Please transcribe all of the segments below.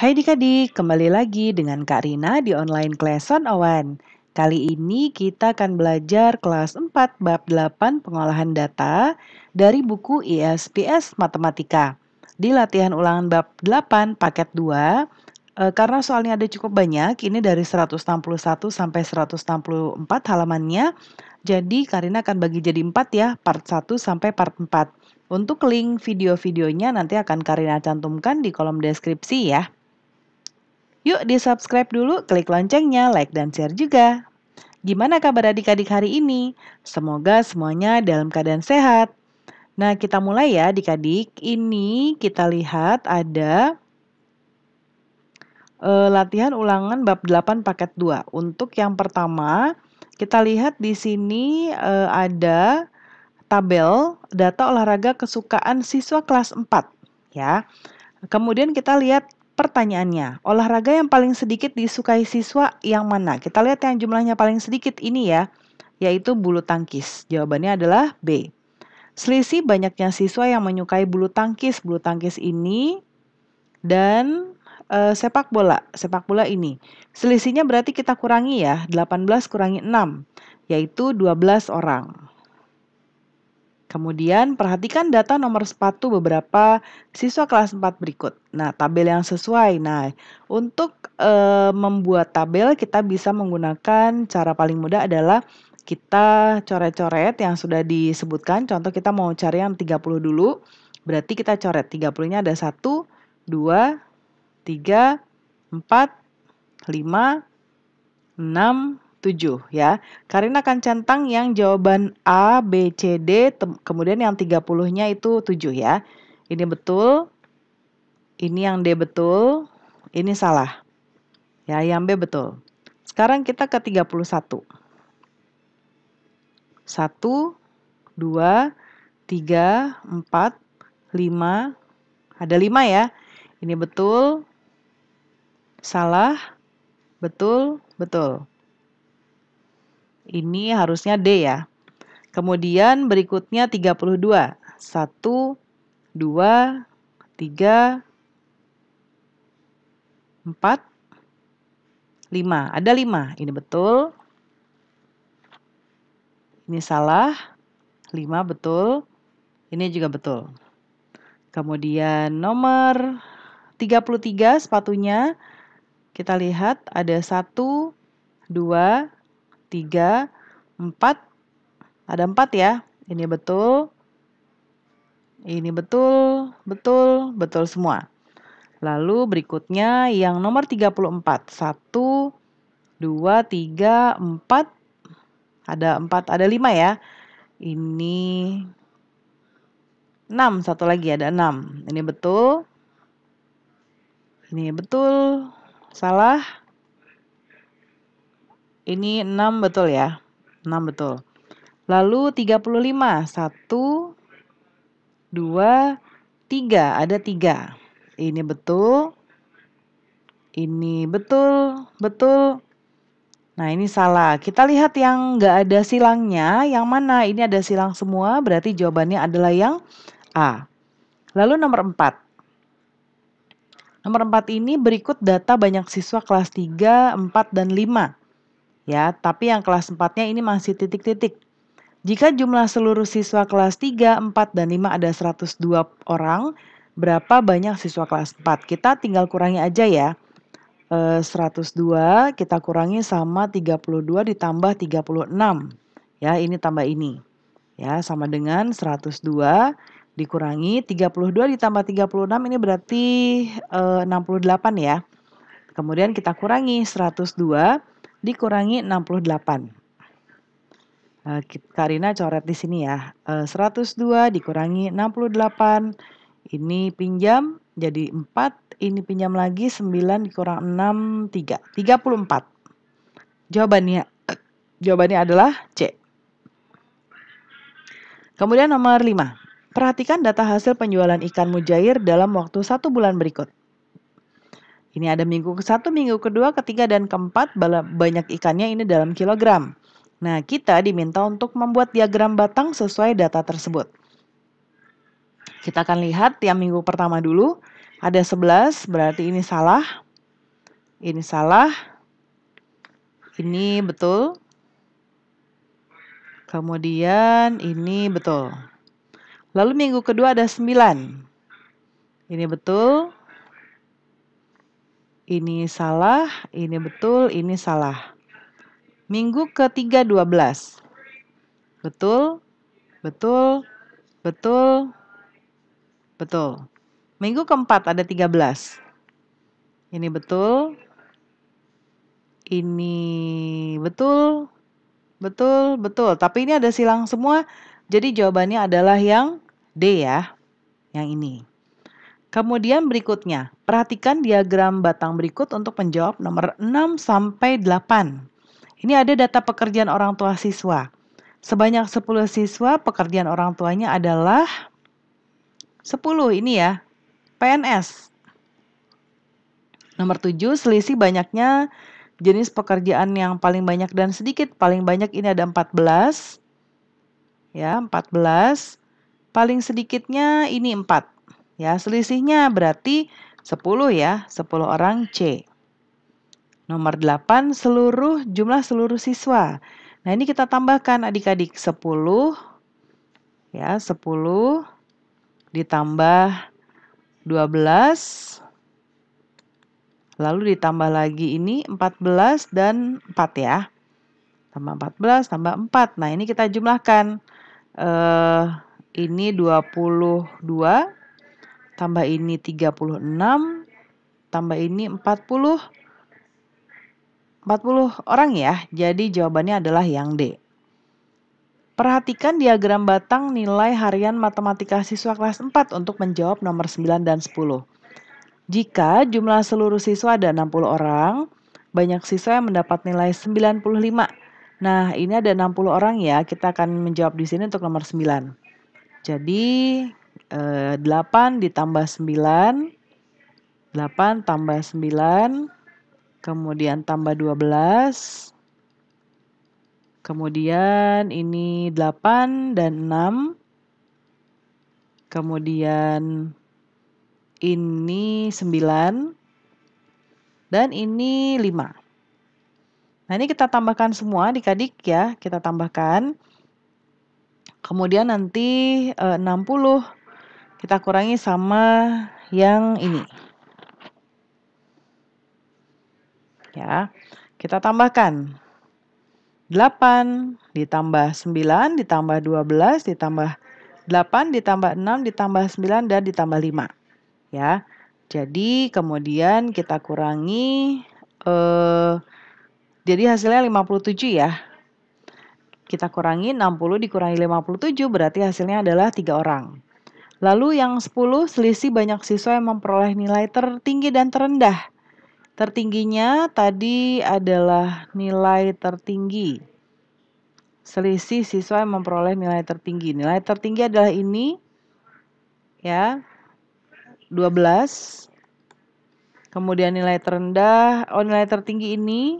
Hai dikadik, kembali lagi dengan Kak Rina di online Class on Owen. Kali ini kita akan belajar kelas 4 bab 8 pengolahan data dari buku ISPS Matematika. Di latihan ulangan bab 8 paket 2, e, eh, karena soalnya ada cukup banyak, ini dari 161 sampai 164 halamannya. Jadi Karina akan bagi jadi 4 ya, part 1 sampai part 4. Untuk link video-videonya nanti akan Karina cantumkan di kolom deskripsi ya. Yuk di subscribe dulu, klik loncengnya, like dan share juga. Gimana kabar adik-adik hari ini? Semoga semuanya dalam keadaan sehat. Nah kita mulai ya adik-adik, ini kita lihat ada e, latihan ulangan bab 8 paket 2. Untuk yang pertama, kita lihat di sini e, ada tabel data olahraga kesukaan siswa kelas 4 ya. Kemudian kita lihat Pertanyaannya, olahraga yang paling sedikit disukai siswa yang mana? Kita lihat yang jumlahnya paling sedikit ini ya, yaitu bulu tangkis. Jawabannya adalah B. Selisih banyaknya siswa yang menyukai bulu tangkis, bulu tangkis ini dan e, sepak bola, sepak bola ini. Selisihnya berarti kita kurangi ya, 18 kurangi 6, yaitu 12 orang. Kemudian perhatikan data nomor sepatu beberapa siswa kelas 4 berikut. Nah, tabel yang sesuai. Nah, untuk e, membuat tabel kita bisa menggunakan cara paling mudah adalah kita coret-coret yang sudah disebutkan. Contoh kita mau cari yang 30 dulu. Berarti kita coret 30-nya ada 1, 2, 3, 4, 5, 6, 7 ya. Karina akan centang yang jawaban A, B, C, D, kemudian yang 30-nya itu 7 ya. Ini betul. Ini yang D betul. Ini salah. Ya, yang B betul. Sekarang kita ke 31. 1 2 3 4 5 ada 5 ya. Ini betul. Salah. Betul, betul. Ini harusnya D ya. Kemudian berikutnya 32. 1, 2, 3, 4, 5. Ada 5. Ini betul. Ini salah. 5 betul. Ini juga betul. Kemudian nomor 33 sepatunya. Kita lihat ada 1, 2, tiga, empat. Ada empat ya. Ini betul. Ini betul, betul, betul semua. Lalu berikutnya yang nomor 34. 1, 2, 3, 4. Ada empat ada lima ya. Ini enam satu lagi ada enam Ini betul. Ini betul. Salah. Ini 6 betul ya. 6 betul. Lalu 35. 1 2 3. Ada 3. Ini betul. Ini betul, betul. Nah, ini salah. Kita lihat yang nggak ada silangnya, yang mana? Ini ada silang semua, berarti jawabannya adalah yang A. Lalu nomor 4. Nomor 4 ini berikut data banyak siswa kelas 3, 4, dan 5 ya, tapi yang kelas 4-nya ini masih titik-titik. Jika jumlah seluruh siswa kelas 3, 4, dan 5 ada 102 orang, berapa banyak siswa kelas 4? Kita tinggal kurangi aja ya. 102 eh, kita kurangi sama 32 ditambah 36. Ya, ini tambah ini. Ya, sama dengan 102 dikurangi 32 ditambah 36 ini berarti 68 eh, ya. Kemudian kita kurangi 102 dikurangi 68. Eh, Karina coret di sini ya. 102 eh, dikurangi 68. Ini pinjam jadi 4. Ini pinjam lagi 9 dikurang 6, 3. 34. Jawabannya, eh, jawabannya adalah C. Kemudian nomor 5. Perhatikan data hasil penjualan ikan mujair dalam waktu satu bulan berikut. Ini ada minggu ke-1, minggu ke-2, ketiga, dan ke keempat banyak ikannya ini dalam kilogram. Nah, kita diminta untuk membuat diagram batang sesuai data tersebut. Kita akan lihat tiap minggu pertama dulu. Ada 11, berarti ini salah. Ini salah. Ini betul. Kemudian ini betul. Lalu minggu kedua ada 9. Ini betul. Ini salah, ini betul, ini salah. Minggu ketiga 12. Betul, betul, betul, betul. Minggu keempat ada 13. Ini betul, ini betul, betul, betul. Tapi ini ada silang semua, jadi jawabannya adalah yang D ya, yang ini. Kemudian berikutnya, perhatikan diagram batang berikut untuk menjawab nomor 6 sampai 8. Ini ada data pekerjaan orang tua siswa. Sebanyak 10 siswa, pekerjaan orang tuanya adalah 10 ini ya, PNS. Nomor 7, selisih banyaknya jenis pekerjaan yang paling banyak dan sedikit. Paling banyak ini ada 14. Ya, 14. Paling sedikitnya ini 4. Ya, selisihnya berarti 10 ya, 10 orang C. Nomor 8, seluruh jumlah seluruh siswa. Nah, ini kita tambahkan adik-adik 10 ya, 10 ditambah 12 lalu ditambah lagi ini 14 dan 4 ya. Tambah 14, tambah 4. Nah, ini kita jumlahkan. Eh, ini 22 tambah ini 36, tambah ini 40, 40 orang ya. Jadi jawabannya adalah yang D. Perhatikan diagram batang nilai harian matematika siswa kelas 4 untuk menjawab nomor 9 dan 10. Jika jumlah seluruh siswa ada 60 orang, banyak siswa yang mendapat nilai 95. Nah, ini ada 60 orang ya, kita akan menjawab di sini untuk nomor 9. Jadi, 8 eh, ditambah 9 8 tambah 9 kemudian tambah 12 kemudian ini 8 dan 6 kemudian ini 9 dan ini 5 nah ini kita tambahkan semua adik-adik ya kita tambahkan kemudian nanti 60 eh, kita kurangi sama yang ini. Ya, kita tambahkan. 8 ditambah 9 ditambah 12 ditambah 8 ditambah 6 ditambah 9 dan ditambah 5. Ya. Jadi kemudian kita kurangi eh jadi hasilnya 57 ya. Kita kurangi 60 dikurangi 57 berarti hasilnya adalah 3 orang. Lalu yang 10 selisih banyak siswa yang memperoleh nilai tertinggi dan terendah. Tertingginya tadi adalah nilai tertinggi. Selisih siswa yang memperoleh nilai tertinggi. Nilai tertinggi adalah ini ya. 12 Kemudian nilai terendah, oh nilai tertinggi ini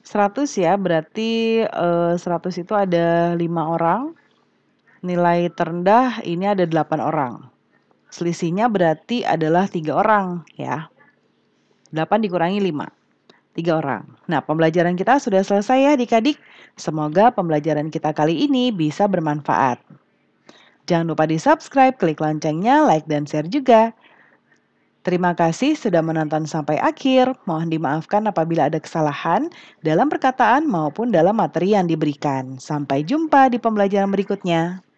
100 ya, berarti eh, seratus 100 itu ada 5 orang nilai terendah ini ada 8 orang. Selisihnya berarti adalah tiga orang ya. 8 dikurangi 5. Tiga orang. Nah, pembelajaran kita sudah selesai ya adik-adik. Semoga pembelajaran kita kali ini bisa bermanfaat. Jangan lupa di subscribe, klik loncengnya, like dan share juga. Terima kasih sudah menonton sampai akhir. Mohon dimaafkan apabila ada kesalahan dalam perkataan maupun dalam materi yang diberikan. Sampai jumpa di pembelajaran berikutnya.